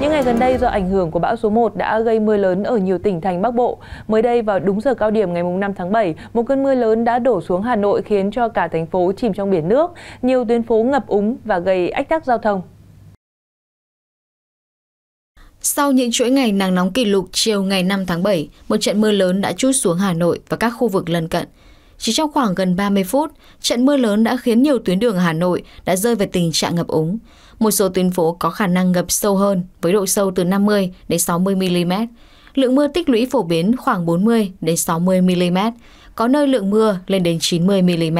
Những ngày gần đây do ảnh hưởng của bão số 1 đã gây mưa lớn ở nhiều tỉnh thành Bắc Bộ. Mới đây vào đúng giờ cao điểm ngày 5 tháng 7, một cơn mưa lớn đã đổ xuống Hà Nội khiến cho cả thành phố chìm trong biển nước, nhiều tuyến phố ngập úng và gây ách tắc giao thông. Sau những chuỗi ngày nắng nóng kỷ lục chiều ngày 5 tháng 7, một trận mưa lớn đã trút xuống Hà Nội và các khu vực lân cận. Chỉ trong khoảng gần 30 phút, trận mưa lớn đã khiến nhiều tuyến đường Hà Nội đã rơi vào tình trạng ngập úng. Một số tuyến phố có khả năng ngập sâu hơn với độ sâu từ 50 đến 60 mm. Lượng mưa tích lũy phổ biến khoảng 40 đến 60 mm, có nơi lượng mưa lên đến 90 mm.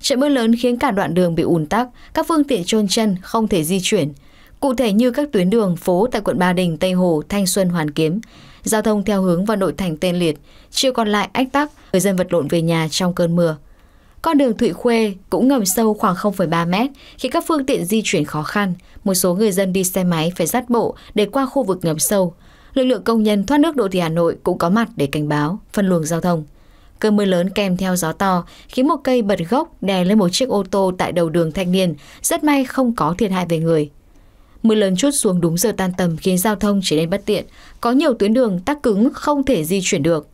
Trận mưa lớn khiến cả đoạn đường bị ùn tắc, các phương tiện trôn chân không thể di chuyển, Cụ thể như các tuyến đường phố tại quận Ba Đình, Tây Hồ, Thanh Xuân, Hoàn Kiếm, giao thông theo hướng vào nội thành tên liệt, chiều còn lại ách tắc, người dân vật lộn về nhà trong cơn mưa. Con đường Thụy Khuê cũng ngầm sâu khoảng 0,3 mét khi các phương tiện di chuyển khó khăn, một số người dân đi xe máy phải dắt bộ để qua khu vực ngầm sâu. Lực lượng công nhân thoát nước đô thị Hà Nội cũng có mặt để cảnh báo, phân luồng giao thông. Cơn mưa lớn kèm theo gió to khiến một cây bật gốc đè lên một chiếc ô tô tại đầu đường thanh niên, rất may không có thiệt hại về người. Mưa lớn chút xuống đúng giờ tan tầm khiến giao thông trở nên bất tiện, có nhiều tuyến đường tắc cứng không thể di chuyển được.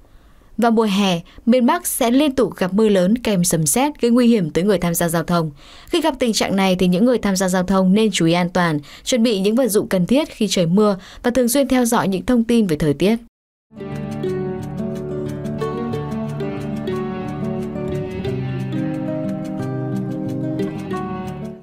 Vào mùa hè, miền Bắc sẽ liên tục gặp mưa lớn kèm sấm sét gây nguy hiểm tới người tham gia giao thông. Khi gặp tình trạng này thì những người tham gia giao thông nên chú ý an toàn, chuẩn bị những vật dụng cần thiết khi trời mưa và thường xuyên theo dõi những thông tin về thời tiết.